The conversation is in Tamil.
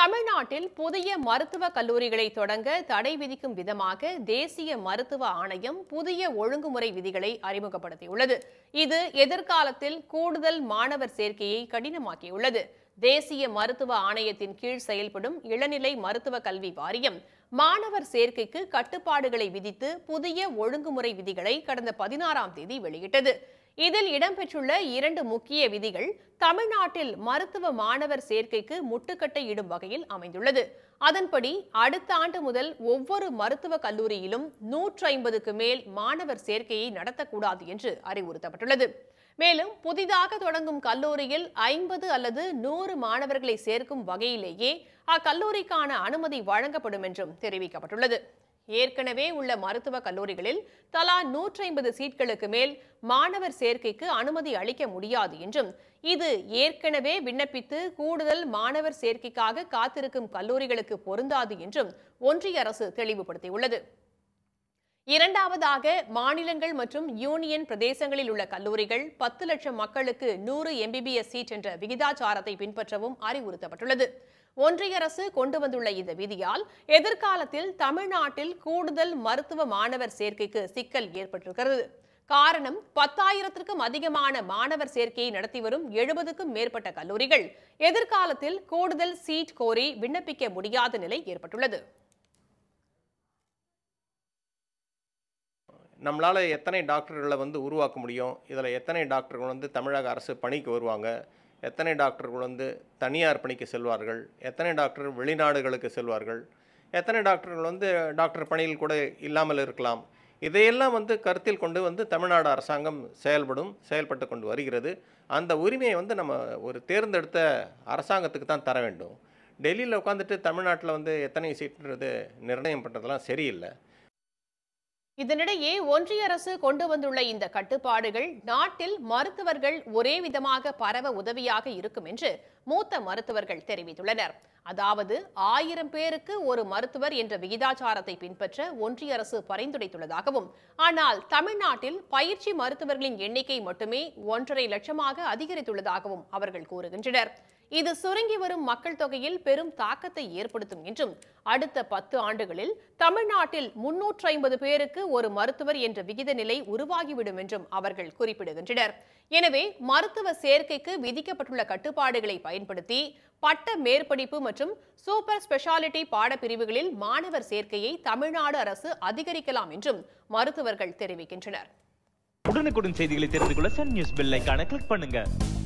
தமிழ்நாட்டில் புதிய மருத்துவ கல்லூரிகளை தொடங்க தடை விதிக்கும் விதமாக தேசிய மருத்துவ ஆணையம் புதிய ஒழுங்குமுறை விதிகளை அறிமுகப்படுத்தியுள்ளது இது எதிர்காலத்தில் கூடுதல் மாணவர் சேர்க்கையை கடினமாக்கியுள்ளது தேசிய மருத்துவ ஆணையத்தின் கீழ் செயல்படும் இளநிலை மருத்துவ கல்வி வாரியம் மாணவர் சேர்க்கைக்கு கட்டுப்பாடுகளை விதித்து புதிய ஒழுங்குமுறை விதிகளை கடந்த பதினாறாம் தேதி வெளியிட்டது இதில் இடம்பெற்றுள்ள இரண்டு முக்கிய விதிகள் தமிழ்நாட்டில் மருத்துவ மாணவர் சேர்க்கைக்கு முட்டுக்கட்டை இடும் வகையில் அமைந்துள்ளது அதன்படி அடுத்த ஆண்டு முதல் ஒவ்வொரு மருத்துவ கல்லூரியிலும் நூற்றி ஐம்பதுக்கு மேல் மாணவர் சேர்க்கையை நடத்தக்கூடாது என்று அறிவுறுத்தப்பட்டுள்ளது மேலும் புதிதாக தொடங்கும் கல்லூரியில் ஐம்பது அல்லது நூறு மாணவர்களை சேர்க்கும் வகையிலேயே அக்கல்லூரிக்கான அனுமதி வழங்கப்படும் என்றும் தெரிவிக்கப்பட்டுள்ளது ஏற்கனவே உள்ள மருத்துவக் கல்லூரிகளில் தலா நூற்றி ஐம்பது சீட்களுக்கு மேல் மாணவர் சேர்க்கைக்கு அனுமதி அளிக்க முடியாது என்றும் இது ஏற்கனவே விண்ணப்பித்து கூடுதல் மாணவர் சேர்க்கைக்காக காத்திருக்கும் கல்லூரிகளுக்கு பொருந்தாது என்றும் ஒன்றிய அரசு தெளிவுபடுத்தியுள்ளது இரண்டாவதாக மாநிலங்கள் மற்றும் யூனியன் பிரதேசங்களில் உள்ள கல்லூரிகள் பத்து லட்சம் மக்களுக்கு நூறு எம்பிபிஎஸ் சீட் என்ற விகிதாச்சாரத்தை பின்பற்றவும் அறிவுறுத்தப்பட்டுள்ளது ஒன்றிய அரசு கொண்டு வந்துள்ள இந்த விதியால் எதிர்காலத்தில் தமிழ்நாட்டில் கூடுதல் மருத்துவ மாணவர் சேர்க்கைக்கு சிக்கல் ஏற்பட்டிருக்கிறது காரணம் பத்தாயிரத்திற்கும் அதிகமான மாணவர் சேர்க்கையை நடத்தி வரும் எழுபதுக்கும் மேற்பட்ட கல்லூரிகள் எதிர்காலத்தில் கூடுதல் சீட் கோரி விண்ணப்பிக்க முடியாத நிலை ஏற்பட்டுள்ளது நம்மளால் எத்தனை டாக்டர்களை வந்து உருவாக்க முடியும் இதில் எத்தனை டாக்டர்கள் வந்து தமிழக அரசு பணிக்கு வருவாங்க எத்தனை டாக்டர்கள் வந்து தனியார் பணிக்கு செல்வார்கள் எத்தனை டாக்டர் வெளிநாடுகளுக்கு செல்வார்கள் எத்தனை டாக்டர்கள் வந்து டாக்டர் பணியில் கூட இல்லாமல் இருக்கலாம் இதையெல்லாம் வந்து கருத்தில் கொண்டு வந்து தமிழ்நாடு அரசாங்கம் செயல்படும் செயல்பட்டு கொண்டு வருகிறது அந்த உரிமையை வந்து நம்ம ஒரு தேர்ந்தெடுத்த அரசாங்கத்துக்கு தான் தர வேண்டும் டெல்லியில் உட்காந்துட்டு தமிழ்நாட்டில் வந்து எத்தனை சீட்டுன்றது நிர்ணயம் பண்ணுறதெல்லாம் சரியில்லை இதனிடையே ஒன்றிய அரசு கொண்டு வந்துள்ள இந்த கட்டுப்பாடுகள் நாட்டில் மருத்துவர்கள் ஒரே விதமாக பரவ உதவியாக இருக்கும் என்று மூத்த மருத்துவர்கள் தெரிவித்துள்ளனர் அதாவது ஆயிரம் பேருக்கு ஒரு மருத்துவர் என்ற விகிதாச்சாரத்தை பின்பற்ற ஒன்றிய அரசு பரிந்துரைத்துள்ளதாகவும் ஆனால் தமிழ்நாட்டில் பயிற்சி மருத்துவர்களின் எண்ணிக்கை மட்டுமே ஒன்றரை லட்சமாக அதிகரித்துள்ளதாகவும் அவர்கள் கூறுகின்றனர் இது சுருங்கி வரும் மக்கள் தொகையில் பெரும் தாக்கத்தை ஏற்படுத்தும் என்றும் அடுத்த பத்து ஆண்டுகளில் தமிழ்நாட்டில் முன்னூற்று ஐம்பது பேருக்கு ஒரு மருத்துவர் என்ற விகித நிலை உருவாகிவிடும் என்றும் அவர்கள் குறிப்பிடுகின்றனர் எனவே மருத்துவ சேர்க்கைக்கு விதிக்கப்பட்டுள்ள கட்டுப்பாடுகளை பயன்படுத்தி பட்ட மேற்படிப்பு மற்றும் சூப்பர் ஸ்பெஷாலிட்டி பாடப்பிரிவுகளில் மாணவர் சேர்க்கையை தமிழ்நாடு அரசு அதிகரிக்கலாம் என்றும் மருத்துவர்கள் தெரிவிக்கின்றனர் உடனுக்குடன் செய்திகளை தெரிந்து கொள்ள சன் நியூஸ் பெல் கிளிக் பண்ணுங்க